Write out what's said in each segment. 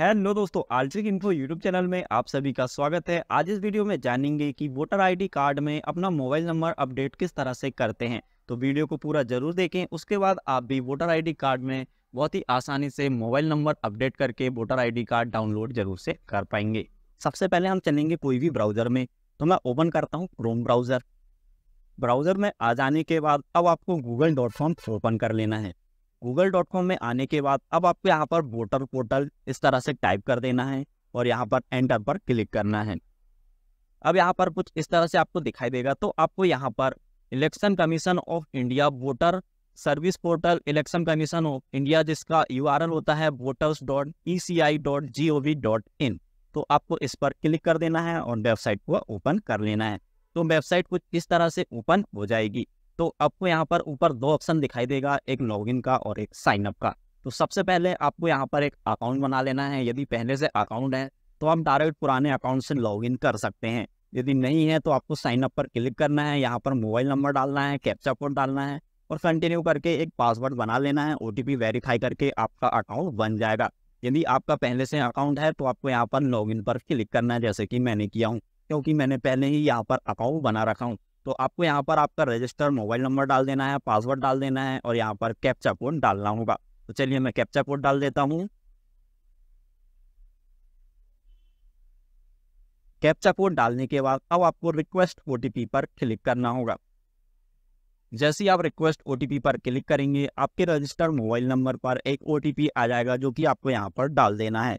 hello दोस्तों आर्जिक info YouTube channel में आप सभी का स्वागत है आज इस वीडियो में जानेंगे कि वोटर आईडी कार्ड में अपना मोबाइल नंबर अपडेट किस तरह से करते हैं तो वीडियो को पूरा जरूर देखें उसके बाद आप भी वोटर आईडी कार्ड में बहुत ही आसानी से मोबाइल नंबर अपडेट करके वोटर आई कार्ड डाउनलोड जरूर से कर पाएंगे सबसे पहले हम चलेंगे कोई भी ब्राउजर में तो मैं ओपन करता हूँ क्रोम ब्राउजर ब्राउजर में आ जाने के बाद अब आपको गूगल ओपन कर लेना है गूगल डॉट कॉम में आने के बाद अब आपको यहाँ पर वोटर पोर्टल इस तरह से टाइप कर देना है और यहाँ पर एंटर पर क्लिक करना है अब यहाँ पर कुछ इस तरह से आपको दिखाई देगा तो आपको यहाँ पर election commission of India voter service portal election commission of India जिसका यू होता है voters dot E C I dot G O V dot in तो आपको इस पर क्लिक कर देना है और वेबसाइट को ओपन कर लेना है तो वेबसाइट कुछ इस तरह से ओपन हो जाएगी तो आपको यहाँ पर ऊपर दो ऑप्शन दिखाई देगा एक लॉगिन का और एक साइनअप का तो सबसे पहले आपको यहाँ पर एक अकाउंट बना लेना है यदि पहले से अकाउंट है तो आप डायरेक्ट पुराने अकाउंट से लॉगिन कर सकते हैं यदि नहीं है तो आपको साइन अप पर क्लिक करना है यहाँ पर मोबाइल नंबर डालना है कैप्चा कोड डालना है और कंटिन्यू करके एक पासवर्ड बना लेना है ओ वेरीफाई करके आपका अकाउंट बन जाएगा यदि आपका पहले से अकाउंट है तो आपको यहाँ पर लॉगिन पर क्लिक करना है जैसे कि मैंने किया हूँ क्योंकि मैंने पहले ही यहाँ पर अकाउंट बना रखा हूँ तो आपको यहाँ पर आपका रजिस्टर मोबाइल नंबर डाल देना है पासवर्ड डाल देना है और यहाँ पर कैप्चा कोड डालना होगा तो चलिए मैं कैप्चा कोड डाल देता हूँ कैप्चा कोड डालने के बाद अब आपको रिक्वेस्ट ओ पर क्लिक करना होगा जैसे ही आप रिक्वेस्ट ओ पर क्लिक करेंगे आपके रजिस्टर्ड मोबाइल नंबर पर एक ओ आ जाएगा जो कि आपको यहाँ पर डाल देना है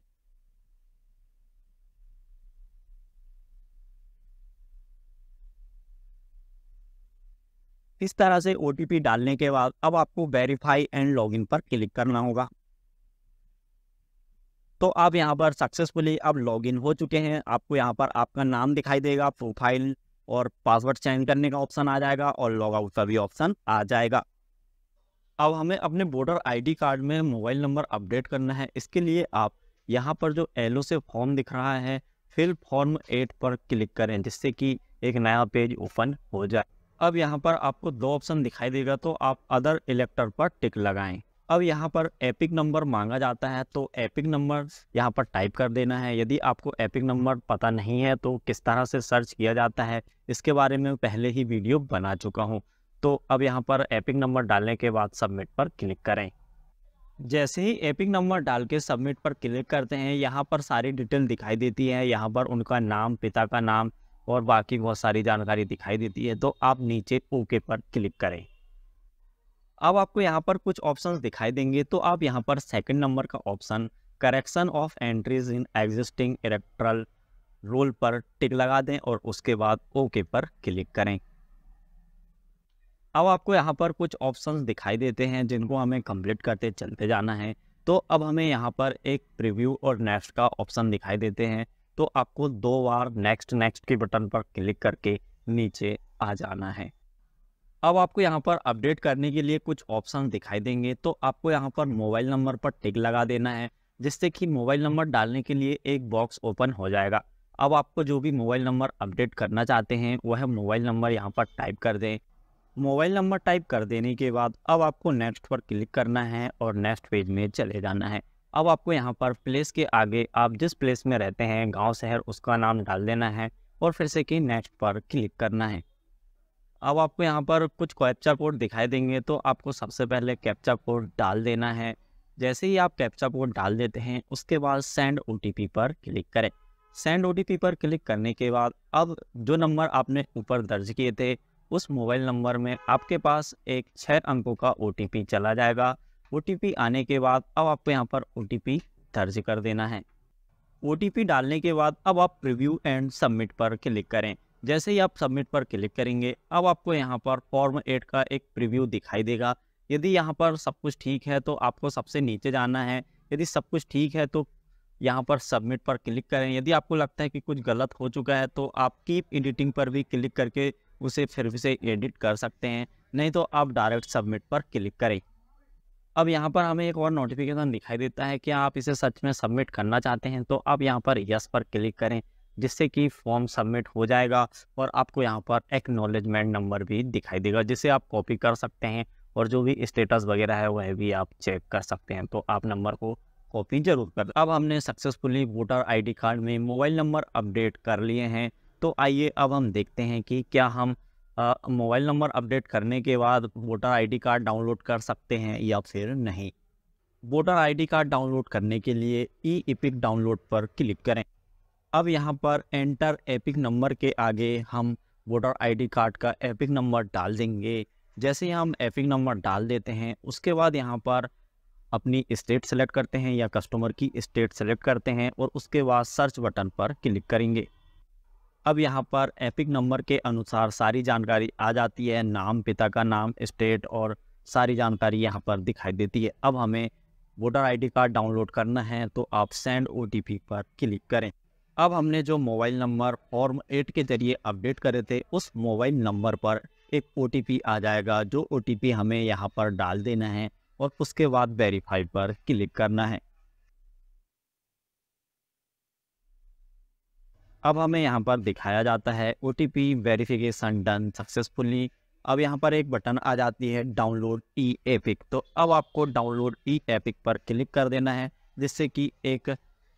इस तरह से ओ डालने के बाद अब आपको वेरीफाई एंड लॉगिन पर क्लिक करना होगा तो आप यहाँ पर सक्सेसफुली अब लॉगिन हो चुके हैं आपको यहाँ पर आपका नाम दिखाई देगा प्रोफाइल और पासवर्ड चेंज करने का ऑप्शन आ जाएगा और लॉग आउट का भी ऑप्शन आ जाएगा अब हमें अपने वोटर आईडी कार्ड में मोबाइल नंबर अपडेट करना है इसके लिए आप यहाँ पर जो एल से फॉर्म दिख रहा है फिल फॉर्म एट पर क्लिक करें जिससे कि एक नया पेज ओपन हो जाए अब यहाँ पर आपको दो ऑप्शन दिखाई देगा तो आप अदर इलेक्टर पर टिक लगाएं अब यहाँ पर एपिक नंबर मांगा जाता है तो एपिक नंबर यहाँ पर टाइप कर देना है यदि आपको एपिक नंबर पता नहीं है तो किस तरह से सर्च किया जाता है इसके बारे में पहले ही वीडियो बना चुका हूँ तो अब यहाँ पर एपिक नंबर डालने के बाद सबमिट पर क्लिक करें जैसे ही एपिक नंबर डाल के सबमिट पर क्लिक करते हैं यहाँ पर सारी डिटेल दिखाई देती है यहाँ पर उनका नाम पिता का नाम और बाकी बहुत सारी जानकारी दिखाई देती है तो आप नीचे ओके पर क्लिक करें अब आपको यहाँ पर कुछ ऑप्शंस दिखाई देंगे तो आप यहाँ पर सेकंड नंबर का option correction of entries in existing electoral roll पर टिक लगा दें और उसके बाद ओके पर क्लिक करें अब आपको यहाँ पर कुछ ऑप्शंस दिखाई देते हैं जिनको हमें कंप्लीट करते चलते जाना है तो अब हमें यहाँ पर एक प्रिव्यू और नेक्स्ट का ऑप्शन दिखाई देते हैं तो आपको दो बार नेक्स्ट नेक्स्ट के बटन पर क्लिक करके नीचे आ जाना है अब आपको यहाँ पर अपडेट करने के लिए कुछ ऑप्शन दिखाई देंगे तो आपको यहाँ पर मोबाइल नंबर पर टिक लगा देना है जिससे कि मोबाइल नंबर डालने के लिए एक बॉक्स ओपन हो जाएगा अब आपको जो भी मोबाइल नंबर अपडेट करना चाहते हैं वह मोबाइल नंबर यहाँ पर टाइप कर दें मोबाइल नंबर टाइप कर देने के बाद अब आपको नेक्स्ट पर क्लिक करना है और नेक्स्ट पेज में चले जाना है अब आपको यहाँ पर प्लेस के आगे आप जिस प्लेस में रहते हैं गांव शहर उसका नाम डाल देना है और फिर से कि नेक्स्ट पर क्लिक करना है अब आपको यहाँ पर कुछ कैप्चा कोड दिखाई देंगे तो आपको सबसे पहले कैप्चा कोड डाल देना है जैसे ही आप कैप्चा कोड डाल देते हैं उसके बाद सेंड ओ पर क्लिक करें सेंड ओ पर क्लिक करने के बाद अब जो नंबर आपने ऊपर दर्ज किए थे उस मोबाइल नंबर में आपके पास एक छः अंकों का ओ चला जाएगा ओ आने के बाद अब आपको यहाँ पर ओ दर्ज कर देना है ओ डालने के बाद अब आप प्रिव्यू एंड सबमिट पर क्लिक करें जैसे ही आप सबमिट पर क्लिक करेंगे अब आपको यहाँ पर फॉर्म एट का एक प्रिव्यू दिखाई देगा यदि यहाँ पर सब कुछ ठीक है तो आपको सबसे नीचे जाना है यदि सब कुछ ठीक है तो यहाँ पर सबमिट पर क्लिक करें यदि आपको लगता है कि कुछ गलत हो चुका है तो आप कीप एडिटिंग पर भी क्लिक करके उसे फिर से एडिट कर सकते हैं नहीं तो आप डायरेक्ट सबमिट पर क्लिक करें अब यहाँ पर हमें एक और नोटिफिकेशन दिखाई देता है कि आप इसे सच में सबमिट करना चाहते हैं तो आप यहाँ पर यस पर क्लिक करें जिससे कि फॉर्म सबमिट हो जाएगा और आपको यहाँ पर एक्नॉलेजमेंट नंबर भी दिखाई देगा जिसे आप कॉपी कर सकते हैं और जो भी स्टेटस वगैरह है वह भी आप चेक कर सकते हैं तो आप नंबर को कॉपी जरूर कर अब हमने सक्सेसफुली वोटर आईडी कार्ड में मोबाइल नंबर अपडेट कर लिए हैं तो आइए अब हम देखते हैं कि क्या हम मोबाइल नंबर अपडेट करने के बाद वोटर आईडी कार्ड डाउनलोड कर सकते हैं या फिर नहीं वोटर आईडी कार्ड डाउनलोड करने के लिए ई एपिक डाउनलोड पर क्लिक करें अब यहाँ पर एंटर एपिक नंबर के आगे हम वोटर आईडी कार्ड का एपिक नंबर डाल देंगे जैसे हम एपिक नंबर डाल देते हैं उसके बाद यहाँ पर अपनी स्टेट सेलेक्ट करते हैं या कस्टमर की स्टेट सेलेक्ट करते हैं और उसके बाद सर्च बटन पर क्लिक करेंगे अब यहाँ पर एपिक नंबर के अनुसार सारी जानकारी आ जाती है नाम पिता का नाम स्टेट और सारी जानकारी यहाँ पर दिखाई देती है अब हमें वोटर आईडी कार्ड डाउनलोड करना है तो आप सेंड ओ पर क्लिक करें अब हमने जो मोबाइल नंबर फॉर्म एट के जरिए अपडेट करे थे उस मोबाइल नंबर पर एक ओ आ जाएगा जो ओ हमें यहाँ पर डाल देना है और उसके बाद वेरीफाई पर क्लिक करना है अब हमें यहाँ पर दिखाया जाता है O T P verification done successfully अब यहाँ पर एक बटन आ जाती है डाउनलोड ई एपिक तो अब आपको डाउनलोड ई एपिक पर क्लिक कर देना है जिससे कि एक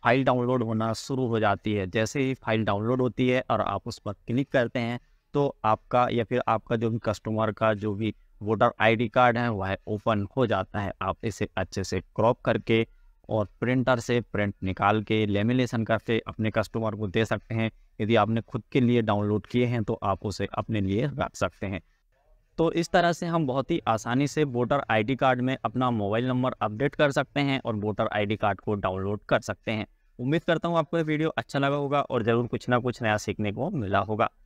फाइल डाउनलोड होना शुरू हो जाती है जैसे ही फाइल डाउनलोड होती है और आप उस पर क्लिक करते हैं तो आपका या फिर आपका जो भी कस्टमर का जो भी वोटर आईडी कार्ड है वह ओपन हो जाता है आप इसे अच्छे से क्रॉप करके और प्रिंटर से प्रिंट निकाल के लेमिनेशन करके अपने कस्टमर को दे सकते हैं यदि आपने खुद के लिए डाउनलोड किए हैं तो आप उसे अपने लिए रख सकते हैं तो इस तरह से हम बहुत ही आसानी से वोटर आईडी कार्ड में अपना मोबाइल नंबर अपडेट कर सकते हैं और वोटर आईडी कार्ड को डाउनलोड कर सकते हैं उम्मीद करता हूँ आपको ये वीडियो अच्छा लगा होगा और ज़रूर कुछ ना कुछ नया सीखने को मिला होगा